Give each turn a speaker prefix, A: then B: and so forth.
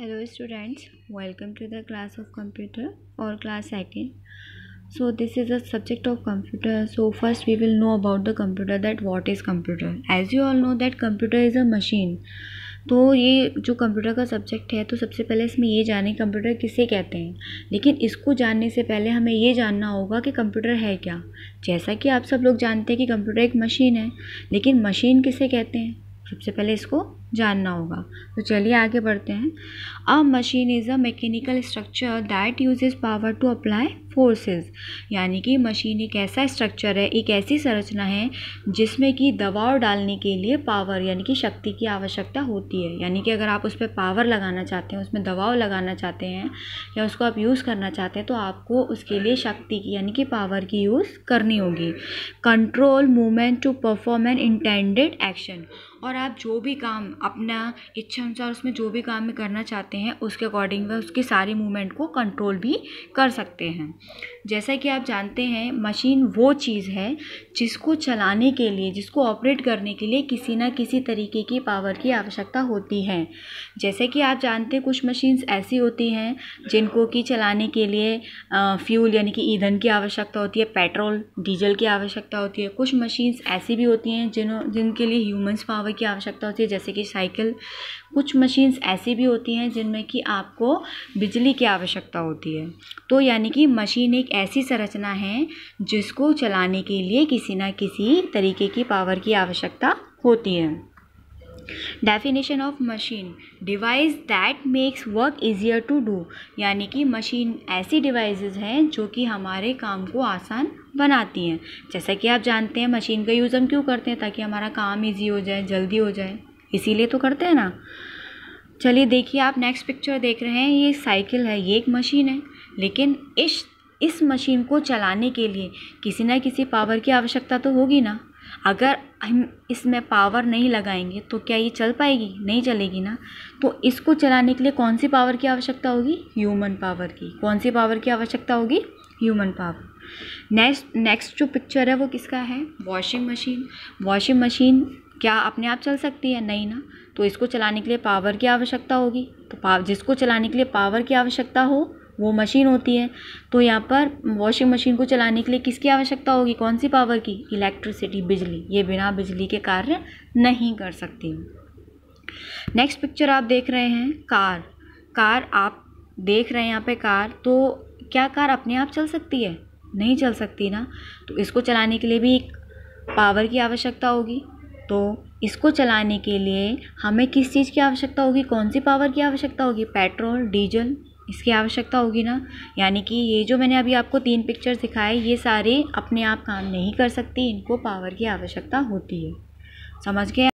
A: hello students welcome to the class of computer और class second so this is a subject of computer so first we will know about the computer that what is computer as you all know that computer is a machine तो ये जो computer का subject है तो सबसे पहले इसमें ये जाने कंप्यूटर किसे कहते हैं लेकिन इसको जानने से पहले हमें ये जानना होगा कि कंप्यूटर है क्या जैसा कि आप सब लोग जानते हैं कि कंप्यूटर एक मशीन है लेकिन मशीन किसे कहते हैं सबसे पहले इसको जानना होगा तो चलिए आगे बढ़ते हैं a machine is a mechanical structure that uses power to apply forces यानी कि मशीन एक ऐसा स्ट्रक्चर है एक ऐसी संरचना है जिसमें कि दबाव डालने के लिए पावर यानी कि शक्ति की आवश्यकता होती है यानी कि अगर आप उस पर पावर लगाना चाहते हैं उसमें दबाव लगाना चाहते हैं या उसको आप यूज़ करना चाहते हैं तो आपको उसके लिए शक्ति की यानी कि पावर की यूज़ करनी होगी control movement to perform an intended action और आप जो भी काम अपना इच्छा अनुसार उसमें जो भी काम में करना चाहते हैं उसके अकॉर्डिंग वह उसकी सारी मूवमेंट को कंट्रोल भी कर सकते हैं जैसा कि आप जानते हैं मशीन वो चीज़ है जिसको चलाने के लिए जिसको ऑपरेट करने के लिए किसी ना किसी तरीके की पावर की आवश्यकता होती है जैसे कि आप जानते हैं कुछ मशीन्स ऐसी होती हैं जिनको कि चलाने के लिए फ्यूल यानी कि ईंधन की आवश्यकता होती है पेट्रोल डीजल की आवश्यकता होती है कुछ मशीन्स ऐसी भी होती हैं जिन जिनके लिए ह्यूमन्स पावर की आवश्यकता होती है जैसे कि साइकिल कुछ मशीन्स ऐसी भी होती हैं जिनमें कि आपको बिजली की आवश्यकता होती है तो यानी कि मशीन एक ऐसी संरचना है जिसको चलाने के लिए किसी ना किसी तरीके की पावर की आवश्यकता होती है definition of machine device that makes work easier to do यानी कि मशीन ऐसी डिवाइसेस हैं जो कि हमारे काम को आसान बनाती हैं जैसा कि आप जानते हैं मशीन का यूज़ हम क्यों करते हैं ताकि हमारा काम ईजी हो जाए जल्दी हो जाए इसीलिए तो करते हैं ना चलिए देखिए आप नेक्स्ट पिक्चर देख रहे हैं ये साइकिल है ये एक मशीन है लेकिन इस इस मशीन को चलाने के लिए किसी ना किसी पावर की आवश्यकता तो होगी ना अगर हम इसमें पावर नहीं लगाएंगे तो क्या ये चल पाएगी नहीं चलेगी ना तो इसको चलाने के लिए कौन सी पावर की आवश्यकता होगी ह्यूमन पावर की कौन सी पावर की आवश्यकता होगी ह्यूमन पावर नेक्स्ट नेक्स्ट जो पिक्चर है वो किसका है वॉशिंग मशीन वॉशिंग मशीन क्या अपने आप चल सकती है नहीं ना तो इसको चलाने के लिए पावर की आवश्यकता होगी तो पाव जिसको चलाने के लिए पावर की आवश्यकता हो वो मशीन होती है तो यहाँ पर वॉशिंग मशीन को चलाने के लिए किसकी आवश्यकता होगी कौन सी पावर की इलेक्ट्रिसिटी बिजली ये बिना बिजली के कार्य नहीं कर सकती नेक्स्ट पिक्चर आप देख रहे हैं कार कार आप देख रहे हैं यहाँ पे कार तो क्या कार अपने आप चल सकती है नहीं चल सकती ना तो इसको चलाने के लिए भी एक पावर की आवश्यकता होगी तो इसको चलाने के लिए हमें किस चीज़ की आवश्यकता होगी कौन सी पावर की आवश्यकता होगी पेट्रोल डीजल इसकी आवश्यकता होगी ना यानी कि ये जो मैंने अभी आपको तीन पिक्चर दिखाए ये सारे अपने आप काम नहीं कर सकती इनको पावर की आवश्यकता होती है समझ गए